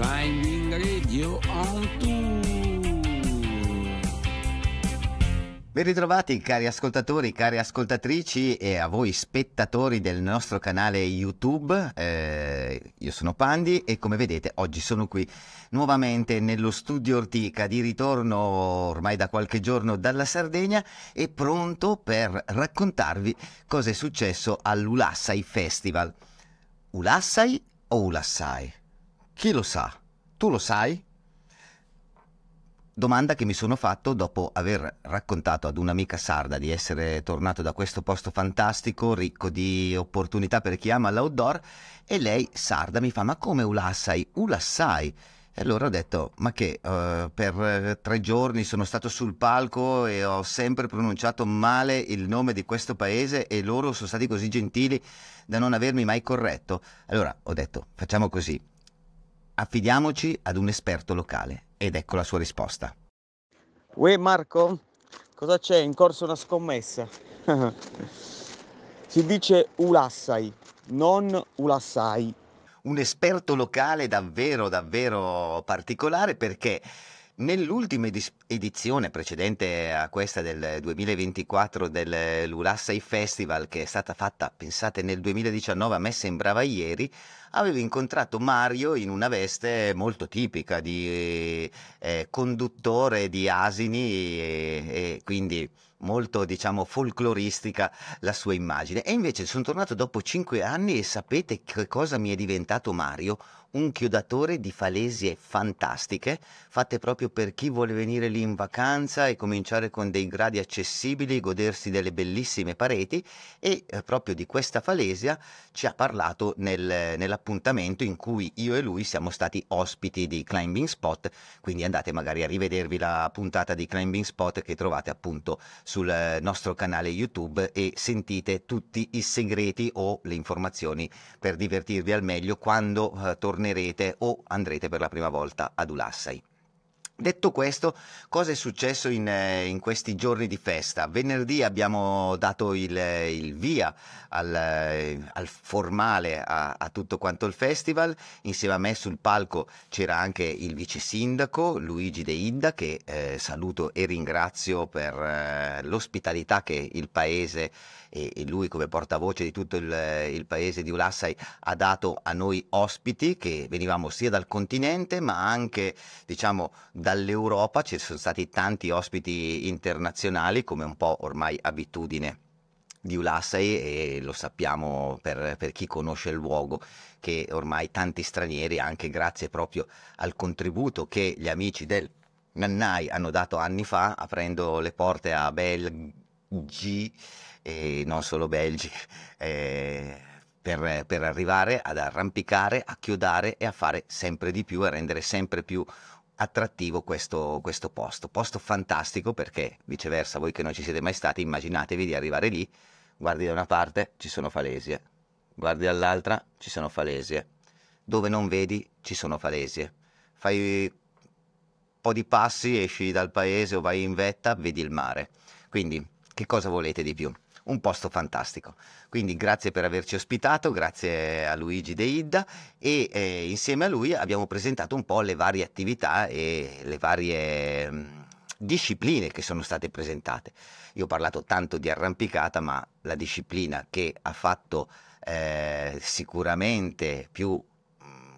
Climbing Radio on Tour. Ben ritrovati cari ascoltatori, cari ascoltatrici e a voi spettatori del nostro canale YouTube. Eh, io sono Pandi e come vedete oggi sono qui nuovamente nello studio Ortica di ritorno ormai da qualche giorno dalla Sardegna e pronto per raccontarvi cosa è successo all'Ulassai Festival. Ulassai o Ulassai? Chi lo sa? Tu lo sai? Domanda che mi sono fatto dopo aver raccontato ad un'amica sarda di essere tornato da questo posto fantastico, ricco di opportunità per chi ama l'outdoor, e lei, sarda, mi fa: Ma come Ulassai? Ulassai? E allora ho detto: Ma che uh, per eh, tre giorni sono stato sul palco e ho sempre pronunciato male il nome di questo paese e loro sono stati così gentili da non avermi mai corretto. Allora ho detto: Facciamo così Affidiamoci ad un esperto locale ed ecco la sua risposta. Uè Marco, cosa c'è? In corso una scommessa. si dice Ulassai, non Ulassai. Un esperto locale davvero, davvero particolare perché nell'ultima edizione precedente a questa del 2024 dell'Ulassai Festival che è stata fatta, pensate, nel 2019, a me sembrava ieri, aveva incontrato Mario in una veste molto tipica di eh, conduttore di asini e, e quindi molto diciamo folcloristica la sua immagine e invece sono tornato dopo cinque anni e sapete che cosa mi è diventato Mario? Un chiodatore di falesie fantastiche fatte proprio per chi vuole venire lì in vacanza e cominciare con dei gradi accessibili, godersi delle bellissime pareti e eh, proprio di questa falesia ci ha parlato nel, nella appuntamento in cui io e lui siamo stati ospiti di Climbing Spot, quindi andate magari a rivedervi la puntata di Climbing Spot che trovate appunto sul nostro canale YouTube e sentite tutti i segreti o le informazioni per divertirvi al meglio quando eh, tornerete o andrete per la prima volta ad Ulassai. Detto questo, cosa è successo in, eh, in, questi giorni di festa? Venerdì abbiamo dato il, eh, il via al, eh, al formale a, a, tutto quanto il festival, insieme a me sul palco c'era anche il vice sindaco Luigi De Inda che eh, saluto e ringrazio per eh, l'ospitalità che il paese e, e lui come portavoce di tutto il, il paese di Ulassai ha dato a noi ospiti che venivamo sia dal continente ma anche diciamo dall'Europa, ci sono stati tanti ospiti internazionali come un po' ormai abitudine di Ulassai e lo sappiamo per, per, chi conosce il luogo che ormai tanti stranieri, anche grazie proprio al contributo che gli amici del Nannai hanno dato anni fa, aprendo le porte a Belgi e non solo belgi, eh, per, per, arrivare ad arrampicare, a chiodare e a fare sempre di più, a rendere sempre più attrattivo questo, questo posto. Posto fantastico perché viceversa voi che non ci siete mai stati immaginatevi di arrivare lì, guardi da una parte ci sono falesie, guardi dall'altra ci sono falesie, dove non vedi ci sono falesie. Fai un po' di passi, esci dal paese o vai in vetta, vedi il mare. Quindi che cosa volete di più? un posto fantastico. Quindi grazie per averci ospitato, grazie a Luigi De Idda e eh, insieme a lui abbiamo presentato un po' le varie attività e le varie mm, discipline che sono state presentate. Io ho parlato tanto di arrampicata, ma la disciplina che ha fatto eh, sicuramente più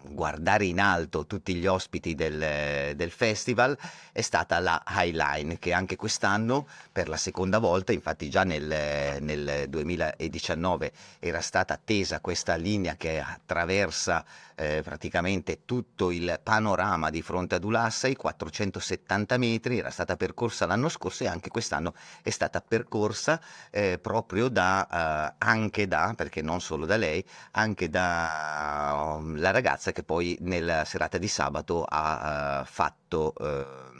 guardare in alto tutti gli ospiti del, del festival è stata la Highline che anche quest'anno per la seconda volta, infatti già nel, nel 2019 era stata attesa questa linea che attraversa eh, praticamente tutto il panorama di fronte ad Ulassa, i 470 metri, era stata percorsa l'anno scorso e anche quest'anno è stata percorsa eh, proprio da, eh, anche da, perché non solo da lei, anche da um, la ragazza che poi nella serata di sabato ha uh, fatto... Uh,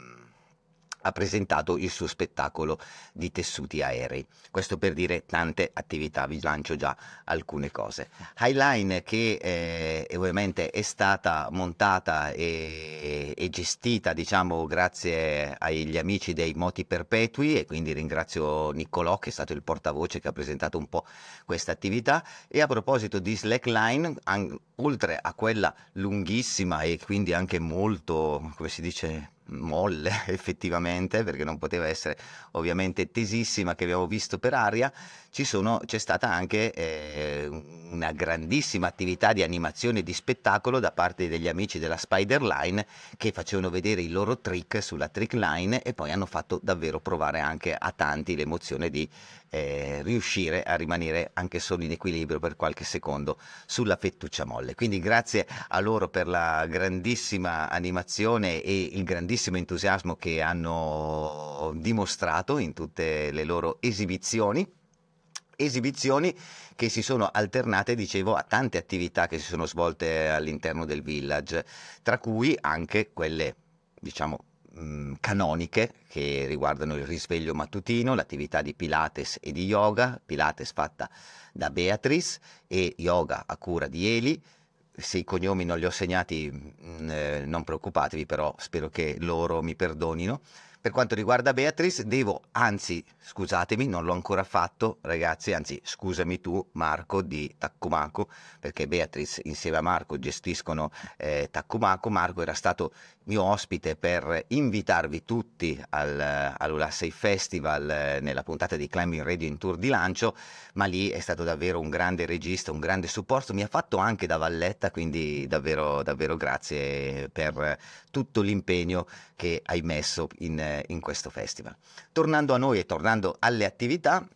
ha presentato il suo spettacolo di tessuti aerei. Questo per dire tante attività, vi lancio già alcune cose. Highline che eh, ovviamente è stata montata e, e, gestita, diciamo, grazie agli amici dei Moti Perpetui e quindi ringrazio Niccolò che è stato il portavoce che ha presentato un po' questa attività e a proposito di Slackline, an- oltre a quella lunghissima e quindi anche molto, come si dice, molle effettivamente, perché non poteva essere ovviamente tesissima che abbiamo visto per aria, sono, c'è stata anche eh, una grandissima attività di animazione e di spettacolo da parte degli amici della Spider Line che facevano vedere i loro trick sulla trick line e poi hanno fatto davvero provare anche a tanti l'emozione di eh, riuscire a rimanere anche solo in equilibrio per qualche secondo sulla fettuccia molle. Quindi grazie a loro per la grandissima animazione e il grandissimo entusiasmo che hanno dimostrato in tutte le loro esibizioni esibizioni che si sono alternate, dicevo, a tante attività che si sono svolte all'interno del village, tra cui anche quelle, diciamo, mh, mm, canoniche che riguardano il risveglio mattutino, l'attività di Pilates e di yoga, Pilates fatta da Beatrice e yoga a cura di Eli. Se i cognomi non li ho segnati, mh, mm, eh, non preoccupatevi, però spero che loro mi perdonino. Per quanto riguarda Beatrice, devo, anzi, scusatemi, non l'ho ancora fatto, ragazzi, anzi, scusami tu, Marco di Taccumaco, perché Beatrice insieme a Marco gestiscono eh, Tacumaco. Marco era stato mio ospite per invitarvi tutti al, all'Ulassei Festival eh, nella puntata di Climbing Radio in Tour di Lancio, ma lì è stato davvero un grande regista, un grande supporto, mi ha fatto anche da valletta, quindi davvero, davvero grazie per tutto l'impegno che hai messo in eh, in questo festival. Tornando a noi e tornando alle attività,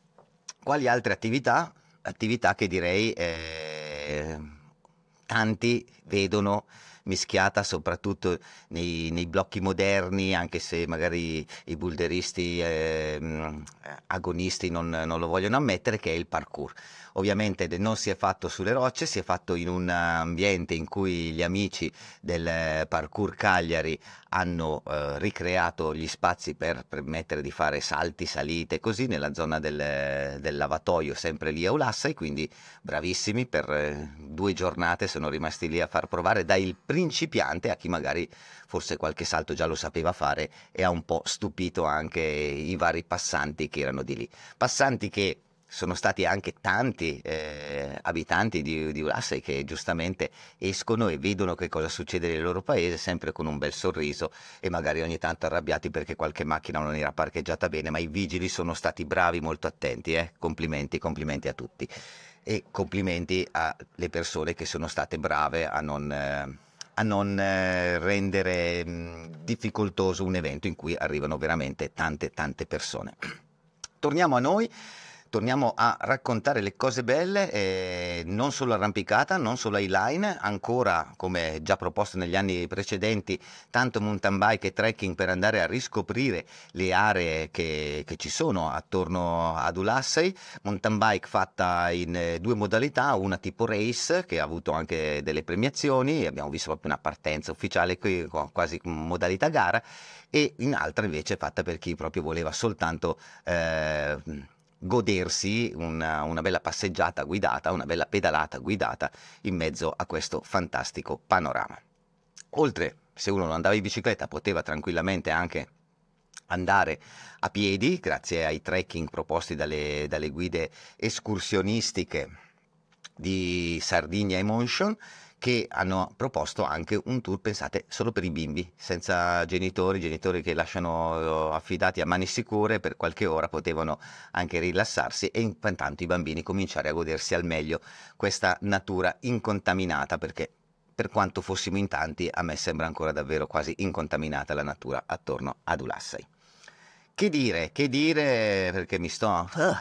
quali altre attività? Attività che direi eh, tanti vedono mischiata soprattutto nei, nei, blocchi moderni, anche se magari i bulderisti eh, agonisti non, non, lo vogliono ammettere, che è il parkour. Ovviamente non si è fatto sulle rocce, si è fatto in un eh, ambiente in cui gli amici del eh, parkour Cagliari hanno eh, ricreato gli spazi per permettere di fare salti, salite, così nella zona del, eh, del lavatoio, sempre lì a Ulassa. E quindi bravissimi, per due giornate sono rimasti lì a far provare dal principiante a chi magari forse qualche salto già lo sapeva fare e ha un po' stupito anche i vari passanti che erano di lì. Passanti che sono stati anche tanti eh, abitanti di, di Urasse che giustamente escono e vedono che cosa succede nel loro paese, sempre con un bel sorriso e magari ogni tanto arrabbiati perché qualche macchina non era parcheggiata bene, ma i vigili sono stati bravi, molto attenti. Eh? Complimenti, complimenti a tutti. E complimenti alle persone che sono state brave a non... Eh, a non eh, rendere mh, mm, difficoltoso un evento in cui arrivano veramente tante tante persone. Torniamo a noi torniamo a raccontare le cose belle, eh, non solo arrampicata, non solo line, ancora come già proposto negli anni precedenti, tanto mountain bike e trekking per andare a riscoprire le aree che, che ci sono attorno ad Ulassei, mountain bike fatta in eh, due modalità, una tipo race che ha avuto anche delle premiazioni, abbiamo visto proprio una partenza ufficiale qui quasi modalità gara e in altra invece fatta per chi proprio voleva soltanto eh, godersi una, una, bella passeggiata guidata, una bella pedalata guidata in mezzo a questo fantastico panorama. Oltre, se uno non andava in bicicletta, poteva tranquillamente anche andare a piedi, grazie ai trekking proposti dalle, dalle guide escursionistiche di Sardigna e Motion che hanno proposto anche un tour, pensate, solo per i bimbi, senza genitori, genitori che lasciano eh, affidati a mani sicure, per qualche ora potevano anche rilassarsi e intanto i bambini cominciare a godersi al meglio questa natura incontaminata, perché per quanto fossimo in tanti, a me sembra ancora davvero quasi incontaminata la natura attorno ad Ulassai. Che dire, che dire, perché mi sto... Uh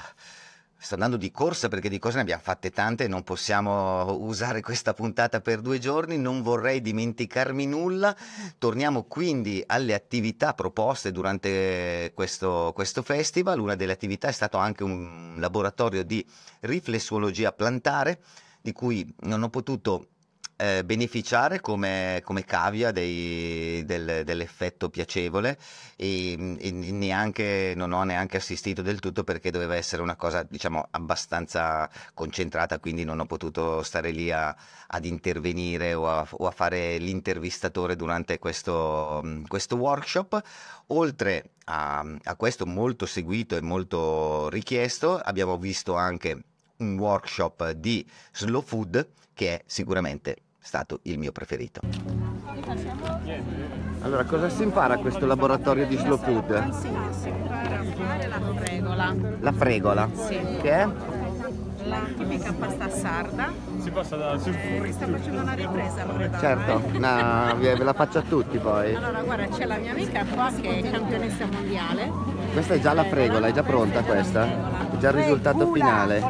sto andando di corsa perché di cose ne abbiamo fatte tante, non possiamo usare questa puntata per due giorni, non vorrei dimenticarmi nulla. Torniamo quindi alle attività proposte durante questo, questo festival. Una delle attività è stato anche un laboratorio di riflessologia plantare di cui non ho potuto eh, beneficiare come, come cavia dei, del, dell'effetto piacevole e, e, neanche, non ho neanche assistito del tutto perché doveva essere una cosa diciamo abbastanza concentrata quindi non ho potuto stare lì a, ad intervenire o a, o a, fare l'intervistatore durante questo, mm, questo workshop oltre a, a questo molto seguito e molto richiesto abbiamo visto anche un workshop di slow food che è sicuramente stato il mio preferito. Allora, cosa si impara a questo laboratorio di slow food? Si impara a fare la fregola. La fregola? Sì. Che è? La tipica pasta sarda. Si passa da... Eh, sta facendo una ripresa Loredana. Certo, eh. no, ve la faccio a tutti poi. Allora, guarda, c'è la mia amica qua che è campionessa mondiale. Questa è già la fregola, è già pronta questa? È già il risultato finale.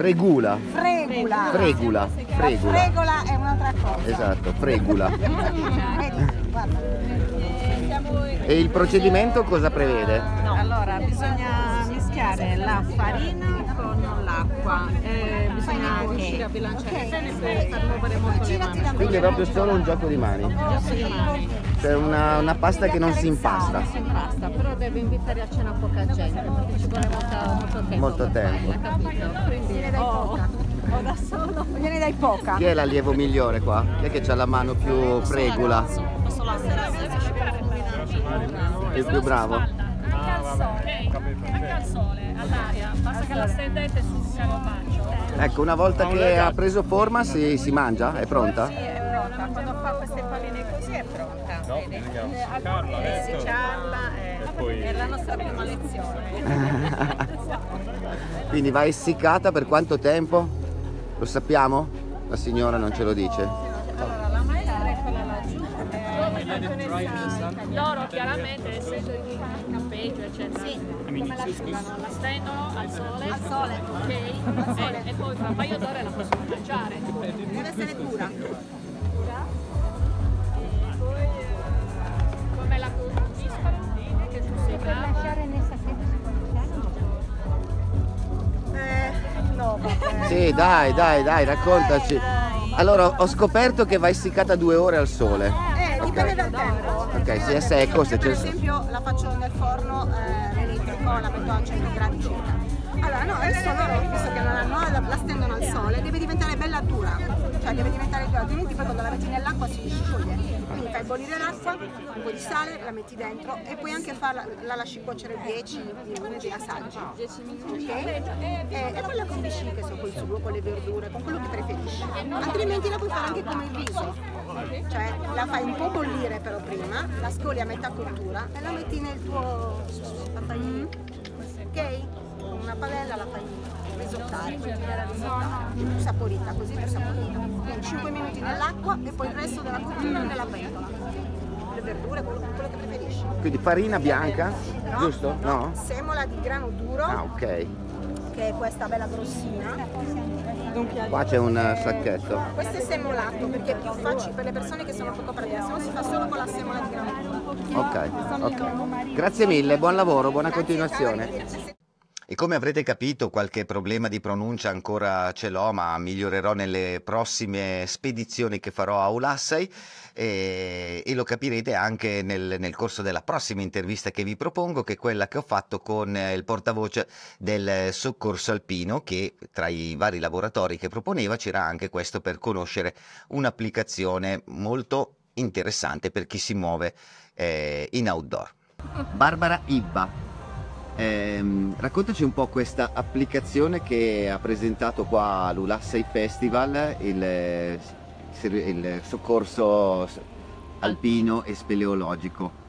Fregula. Fregula. Fregula. Fregula. Fregola è un'altra cosa. Esatto, fregula. e il procedimento cosa prevede? No. Allora, bisogna mischiare la farina con l'acqua, eh, bisogna okay. riuscire a bilanciare okay. bene per far muovere molto le mani. Quindi è proprio solo un gioco di mani? Un gioco cioè, una, una pasta che non si impasta. si impasta, però devo invitare a cena poca gente perché ci vuole molto, molto tempo. Molto tempo. Quindi, viene dai poca. O da solo. Viene dai poca. Chi è l'allievo migliore qua? Chi è che ha la mano più pregula? Posso la Il più bravo al sole, all'aria, basta che la stendete sul canovaccio. Ecco, una volta che ha preso forma si, si mangia? È pronta? Sì, è pronta. Quando fa queste palline così è pronta. No, bisogna essiccarla. Essiccarla è, poi... è la nostra prima lezione. Quindi va essiccata per quanto tempo? Lo sappiamo? La signora non ce lo dice. Loro chiaramente essendo di pomeriggio, eccetera. Cioè, sì. Come la asciugano? La stendono al sole? Al sole. Ok? E, eh, e poi fra un paio d'ore la possono mangiare. Deve essere dura. Pura? E poi eh, come la condiscono? Che tu sei brava? Per lasciare nel sacchetto si eh, Sì, dai, dai, dai, raccontaci. Allora, ho scoperto che va essiccata due ore al sole. Eh, dipende dal tempo. Ok, se è secco, se Per esempio la faccio nel forno eh, elettrico, la metto a 100 certo gradi circa. Allora no, adesso loro, visto che non hanno, la stendono al sole, deve diventare bella dura, cioè deve diventare dura, altrimenti poi quando la metti nell'acqua si scioglie quindi fai bollire l'acqua, un po' di sale, la metti dentro e puoi anche farla, la lasci cuocere 10 minuti, la assaggi, okay? e, e poi la condisci che so, col sugo, con le verdure, con quello che preferisci, altrimenti la puoi fare anche come il riso, cioè la fai un po' bollire però prima, la scoli a metà cottura e la metti nel tuo pappaglino, mm. ok? Con una padella la fai risottare, quindi era risottata, più saporita, così più saporita. 5 minuti nell'acqua e poi il resto della cottura nella pentola. verdure, quello, che preferisci. Quindi farina bianca, no, giusto? No. Semola di grano duro. Ah, ok. Che è questa bella grossina. Qua c'è un eh, sacchetto. Questo è semolato perché è più facile per le persone che sono poco pratiche, se no si fa solo con la semola di grano. Ok, ok. Grazie mille, buon lavoro, buona Grazie, continuazione. E come avrete capito, qualche problema di pronuncia ancora ce l'ho, ma migliorerò nelle prossime spedizioni che farò a Ulassai e, e lo capirete anche nel, nel, corso della prossima intervista che vi propongo, che è quella che ho fatto con il portavoce del soccorso alpino, che tra i vari laboratori che proponeva c'era anche questo per conoscere un'applicazione molto interessante per chi si muove eh, in outdoor. Barbara Ibba Ehm, raccontaci un po' questa applicazione che ha presentato qua all'Ulassai Festival il, eh, il soccorso alpino e speleologico.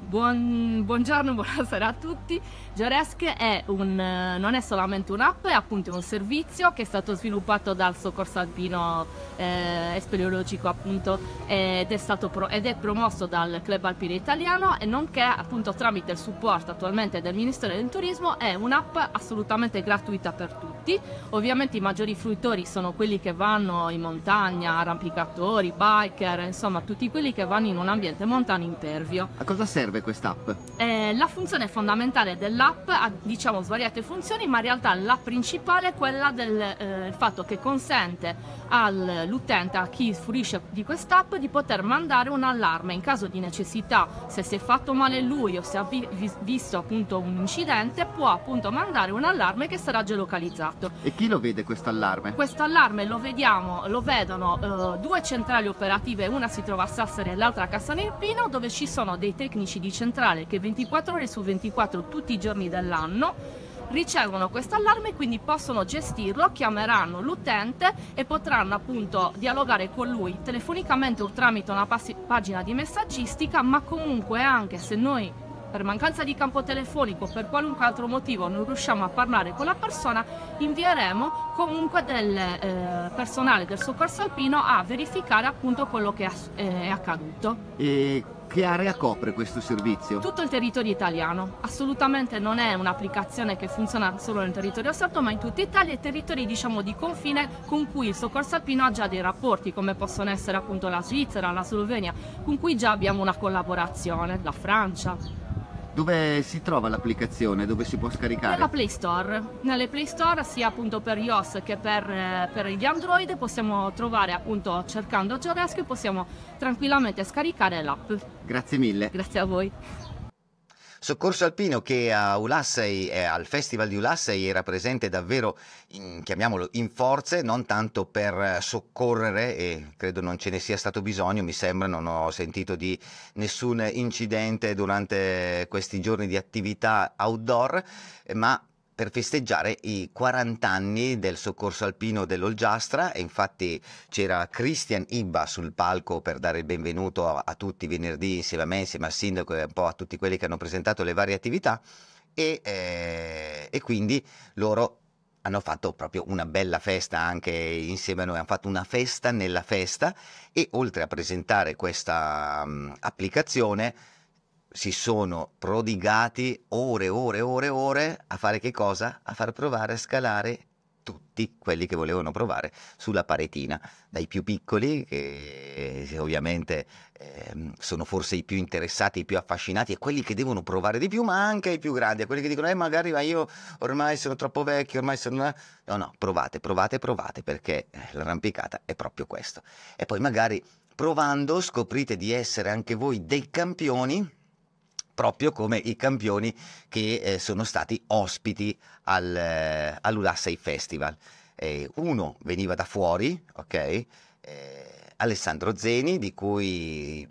Buon, buongiorno, buonasera a tutti. Joresk è un, non è solamente un'app, è appunto un servizio che è stato sviluppato dal Soccorso Alpino eh, Espeleologico appunto ed è, stato pro, ed è promosso dal Club Alpino Italiano e nonché appunto tramite il supporto attualmente del Ministero del Turismo è un'app assolutamente gratuita per tutti. Ovviamente i maggiori fruitori sono quelli che vanno in montagna, arrampicatori, biker, insomma tutti quelli che vanno in un ambiente montano impervio. A cosa serve? serve app? Eh, la funzione fondamentale dell'app ha diciamo svariate funzioni, ma in realtà la principale è quella del eh, fatto che consente all'utente, a chi fruisce di quest'app, di poter mandare un allarme in caso di necessità, se si è fatto male lui o se ha vi visto appunto un incidente, può appunto mandare un allarme che sarà geolocalizzato. E chi lo vede questo allarme? Questo allarme lo vediamo, lo vedono eh, due centrali operative, una si trova a Sassari e l'altra a Casanelpino, dove ci sono dei tecnici di centrale che 24 ore su 24 tutti i giorni dell'anno ricevono questo allarme e quindi possono gestirlo, chiameranno l'utente e potranno appunto dialogare con lui telefonicamente o tramite una pagina di messaggistica, ma comunque anche se noi per mancanza di campo telefonico o per qualunque altro motivo non riusciamo a parlare con la persona, invieremo comunque del eh, personale del soccorso alpino a verificare appunto quello che è, eh, è accaduto. E che area copre questo servizio? Tutto il territorio italiano. Assolutamente non è un'applicazione che funziona solo nel territorio sardo, ma in tutta Italia e territori diciamo, di confine con cui il soccorso alpino ha già dei rapporti, come possono essere appunto la Svizzera, la Slovenia, con cui già abbiamo una collaborazione, la Francia. Dove si trova l'applicazione? Dove si può scaricare? Nella Play Store. Nelle Play Store sia appunto per iOS che per, eh, per gli Android possiamo trovare appunto cercando e possiamo tranquillamente scaricare l'app. Grazie mille. Grazie a voi. Soccorso Alpino che a Ulassei, eh, al Festival di Ulassei era presente davvero, in, chiamiamolo, in forze, non tanto per eh, soccorrere, e credo non ce ne sia stato bisogno, mi sembra, non ho sentito di nessun incidente durante questi giorni di attività outdoor, ma per festeggiare i 40 anni del soccorso alpino dell'Olgiastra e infatti c'era Christian Ibba sul palco per dare il benvenuto a, a tutti venerdì insieme a me, insieme al sindaco e un po' a tutti quelli che hanno presentato le varie attività e, eh, e quindi loro hanno fatto proprio una bella festa anche insieme a noi, hanno fatto una festa nella festa e oltre a presentare questa um, applicazione si sono prodigati ore, ore, ore, ore a fare che cosa? A far provare a scalare tutti quelli che volevano provare sulla paretina, dai più piccoli che eh, ovviamente eh, sono forse i più interessati, i più affascinati e quelli che devono provare di più, ma anche i più grandi, a quelli che dicono eh magari ma io ormai sono troppo vecchio, ormai sono... No, no, provate, provate, provate perché eh, l'arrampicata è proprio questo. E poi magari provando scoprite di essere anche voi dei campioni proprio come i campioni che eh, sono stati ospiti al, eh, all'Ulassai Festival. Eh, uno veniva da fuori, ok? Eh, Alessandro Zeni, di cui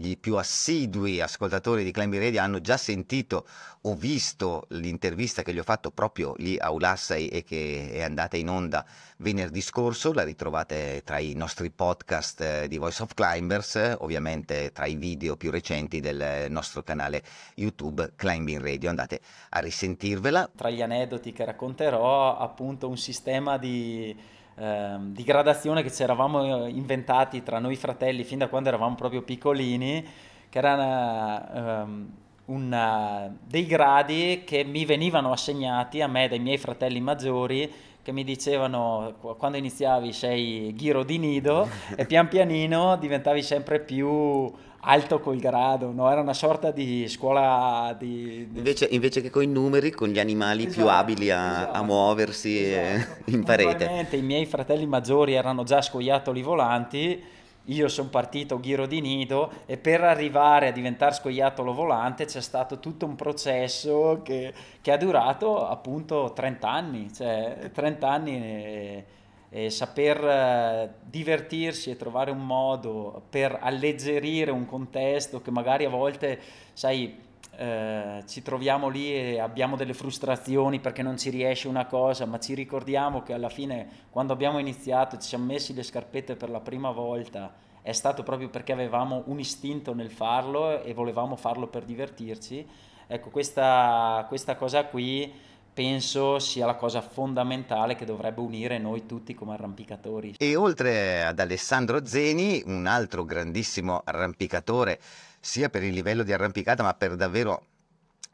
i più assidui ascoltatori di Climbing Radio hanno già sentito o visto l'intervista che gli ho fatto proprio lì a Ulassai e che è andata in onda venerdì scorso, la ritrovate tra i nostri podcast eh, di Voice of Climbers, ovviamente tra i video più recenti del nostro canale YouTube Climbing Radio, andate a risentirvela. Tra gli aneddoti che racconterò appunto un sistema di ehm, di gradazione che ci eravamo eh, inventati tra noi fratelli fin da quando eravamo proprio piccolini, che era ehm, una, eh, dei gradi che mi venivano assegnati a me dai miei fratelli maggiori che mi dicevano quando iniziavi sei ghiro di nido e pian pianino diventavi sempre più alto col grado, no? era una sorta di scuola di... Invece, invece, che con i numeri, con gli animali esatto, più abili a, esatto, a muoversi esatto. in parete. Ovviamente I miei fratelli maggiori erano già scoiattoli volanti, io sono partito ghiro di nido e per arrivare a diventare scoiattolo volante c'è stato tutto un processo che, che ha durato appunto 30 anni, cioè 30 anni... E eh, saper divertirsi e trovare un modo per alleggerire un contesto che magari a volte, sai, eh, ci troviamo lì e abbiamo delle frustrazioni perché non ci riesce una cosa, ma ci ricordiamo che alla fine quando abbiamo iniziato ci siamo messi le scarpette per la prima volta, è stato proprio perché avevamo un istinto nel farlo e volevamo farlo per divertirci. Ecco, questa, questa cosa qui penso sia la cosa fondamentale che dovrebbe unire noi tutti come arrampicatori. E oltre ad Alessandro Zeni, un altro grandissimo arrampicatore, sia per il livello di arrampicata, ma per davvero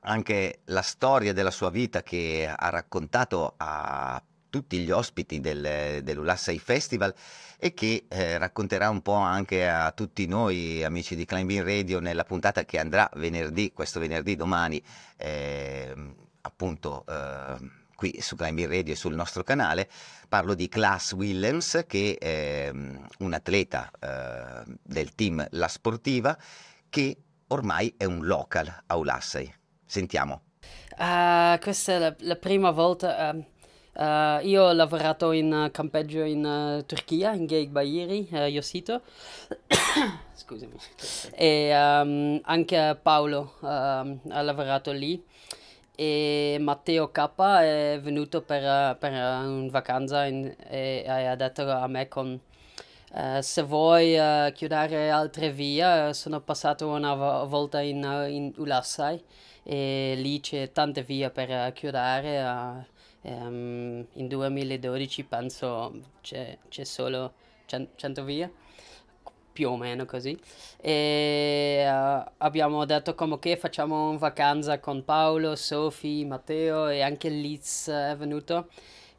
anche la storia della sua vita che ha raccontato a tutti gli ospiti del, dell'Ulassai Festival e che eh, racconterà un po' anche a tutti noi amici di Climbing Radio nella puntata che andrà venerdì, questo venerdì domani. Eh, appunto eh, qui su Climbing Radio e sul nostro canale, parlo di Klaas Willems che è ehm, un atleta eh, del team La Sportiva che ormai è un local a Ulassai. Sentiamo. Uh, questa è la, la prima volta... Um... Uh, io ho lavorato in uh, campeggio in uh, Turchia, in Gay Bayeri, uh, sito. Scusami. E um, anche Paolo ha lavorato lì e Matteo K è venuto per, per una vacanza in, e, e, ha detto a me con, uh, se vuoi uh, chiudere altre vie sono passato una volta in, in Ulassai e lì c'è tante vie per chiudere um, in 2012 penso c'è, c'è solo 100 vie più o meno così. E uh, abbiamo detto come che facciamo una vacanza con Paolo, Sofi, Matteo e anche Liz eh, è venuto.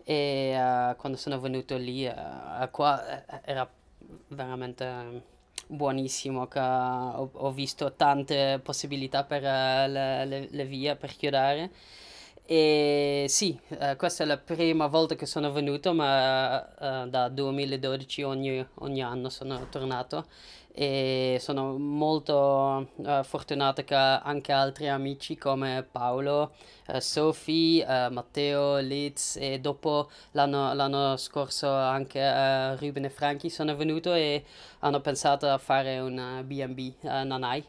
E uh, quando sono venuto lì, uh, qua era veramente buonissimo. Ho, ho, visto tante possibilità per le, le, le vie per chiudere. E sì, eh, questa è la prima volta che sono venuto, ma eh, da 2012 ogni, ogni, anno sono tornato e sono molto eh, fortunato che anche altri amici come Paolo, eh, Sofì, eh, Matteo, Liz e dopo l'anno, l'anno scorso anche eh, Ruben e Franchi sono venuti e hanno pensato a fare un B&B a Nanai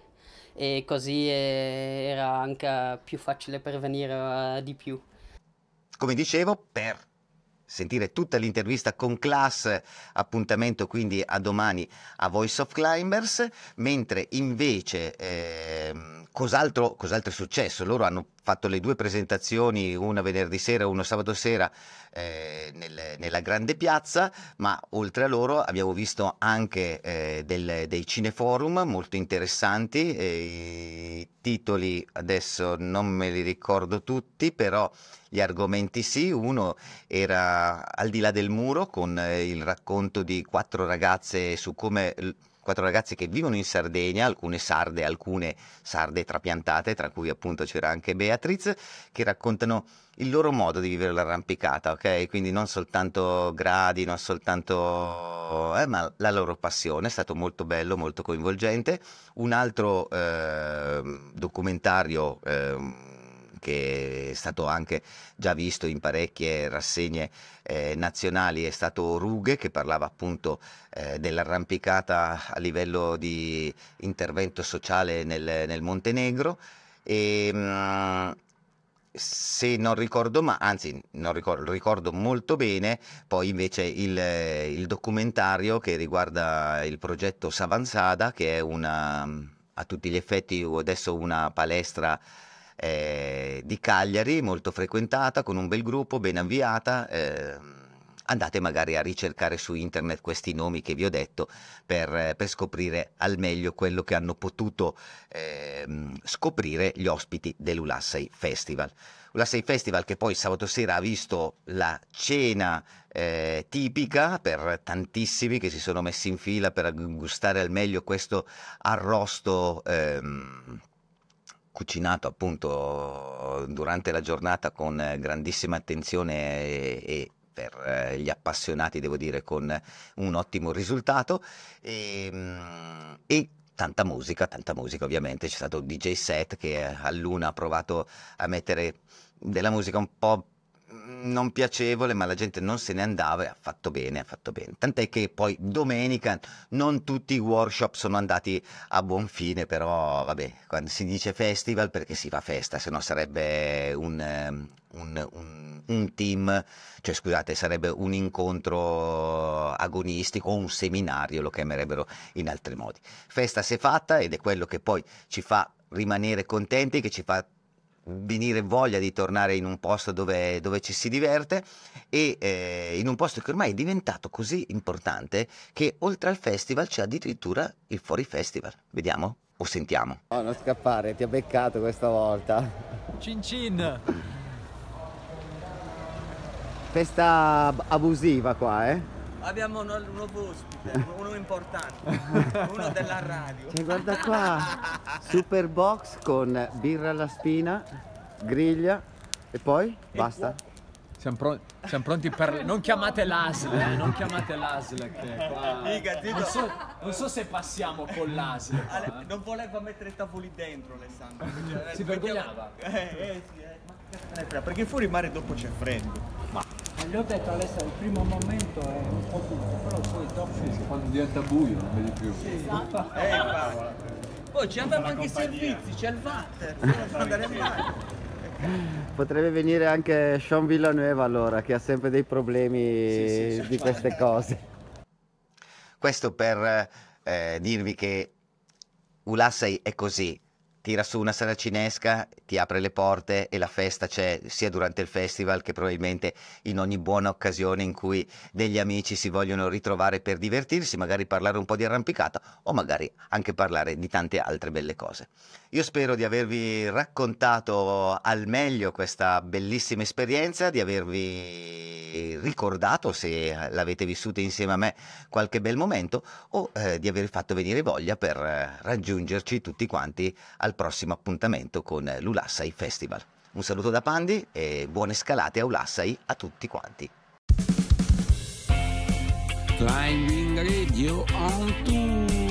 e così eh, era anche più facile pervenire eh, di più. Come dicevo, per sentire tutta l'intervista con class, appuntamento quindi a domani a Voice of Climbers, mentre invece eh, cos'altro, cos'altro, è successo? Loro hanno fatto le due presentazioni, una venerdì sera e una sabato sera eh, nel, nella grande piazza, ma oltre a loro abbiamo visto anche eh, del, dei cineforum molto interessanti, eh, i titoli adesso non me li ricordo tutti, però gli argomenti sì, uno era Al di là del muro con eh, il racconto di quattro ragazze su come quattro ragazze che vivono in Sardegna, alcune sarde, alcune sarde trapiantate, tra cui appunto c'era anche Beatriz, che raccontano il loro modo di vivere l'arrampicata, ok? Quindi non soltanto gradi, non soltanto... Eh, ma la loro passione, è stato molto bello, molto coinvolgente. Un altro eh, documentario... Eh, che è stato anche già visto in parecchie rassegne eh, nazionali, è stato Rughe che parlava appunto eh, dell'arrampicata a livello di intervento sociale nel, nel Montenegro. E, mh, mm, se non ricordo ma anzi non ricordo, ricordo molto bene poi invece il, il, documentario che riguarda il progetto Savanzada che è una a tutti gli effetti adesso una palestra eh, di Cagliari, molto frequentata, con un bel gruppo, ben avviata. Eh, andate magari a ricercare su internet questi nomi che vi ho detto per, eh, per scoprire al meglio quello che hanno potuto eh, scoprire gli ospiti dell'Ulassai Festival. Ulassai Festival che poi sabato sera ha visto la cena eh, tipica per tantissimi che si sono messi in fila per gustare al meglio questo arrosto. Ehm, cucinato appunto durante la giornata con eh, grandissima attenzione e, e per eh, gli appassionati devo dire con un ottimo risultato e, ehm, e tanta musica, tanta musica ovviamente, c'è stato un DJ set che eh, a Luna ha provato a mettere della musica un po' Mm, non piacevole, ma la gente non se ne andava e ha fatto bene, ha fatto bene. Tant'è che poi domenica non tutti i workshop sono andati a buon fine, però vabbè, quando si dice festival perché si fa festa, se no sarebbe un, ehm, un, un, un team, cioè scusate, sarebbe un incontro agonistico o un seminario, lo chiamerebbero in altri modi. Festa si è fatta ed è quello che poi ci fa rimanere contenti, che ci fa venire voglia di tornare in un posto dove, dove ci si diverte e eh, in un posto che ormai è diventato così importante che oltre al festival c'è addirittura il Fuori Festival. Vediamo o sentiamo. Oh, non scappare, ti ha beccato questa volta. Cin cin. Festa abusiva qua, eh? Abbiamo un, nuovo ospite, uno importante, uno della radio. Cioè, guarda qua, super box con birra alla spina, griglia e poi basta. Siamo, pronti, siamo pronti per... Non chiamate l'ASL, eh, non chiamate l'ASL che qua... Non so, non so se passiamo con l'ASL. Eh. Non voleva mettere i tavoli dentro Alessandro. Si vergognava. Eh, eh, sì, eh. perché fuori mare dopo c'è freddo. Ma gli ho detto adesso il primo momento è un po' buio, però poi dopo... Sì, quando diventa buio non vedi più. Sì, esatto. eh, eh poi ci abbiamo anche i servizi, c'è il VAT, Potrebbe venire anche Sean Villanueva allora, che ha sempre dei problemi sì, sì, di queste fare. cose. Questo per eh, dirvi che Ulassai è così, tira su una sala cinesca, ti apre le porte e la festa c'è sia durante il festival che probabilmente in ogni buona occasione in cui degli amici si vogliono ritrovare per divertirsi, magari parlare un po' di arrampicata o magari anche parlare di tante altre belle cose. Io spero di avervi raccontato al meglio questa bellissima esperienza, di avervi ricordato se l'avete vissuta insieme a me qualche bel momento o eh, di avervi fatto venire voglia per eh, raggiungerci tutti quanti al prossimo appuntamento con l'Ulassai Festival. Un saluto da Pandi e buone scalate a Ulassai a tutti quanti. Climbing Radio on Tour